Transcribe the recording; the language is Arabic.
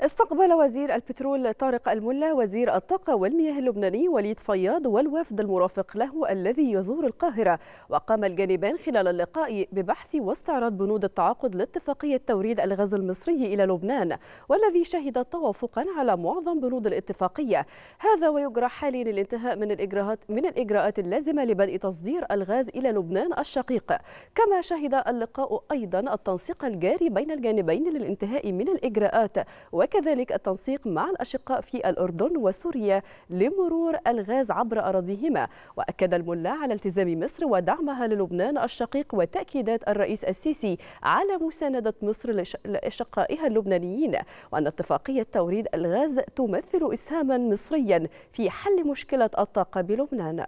استقبل وزير البترول طارق الملا وزير الطاقة والمياه اللبناني وليد فياض والوفد المرافق له الذي يزور القاهرة وقام الجانبان خلال اللقاء ببحث واستعراض بنود التعاقد لاتفاقية توريد الغاز المصري إلى لبنان والذي شهد توافقا على معظم بنود الاتفاقية هذا ويجرى حاليا الانتهاء من الإجراءات من الإجراءات اللازمة لبدء تصدير الغاز إلى لبنان الشقيق كما شهد اللقاء أيضا التنسيق الجاري بين الجانبين للانتهاء من الإجراءات وكذلك التنسيق مع الأشقاء في الأردن وسوريا لمرور الغاز عبر أراضيهما وأكد الملا على التزام مصر ودعمها للبنان الشقيق وتأكيدات الرئيس السيسي على مساندة مصر لأشقائها اللبنانيين وأن اتفاقية توريد الغاز تمثل إسهاما مصريا في حل مشكلة الطاقة بلبنان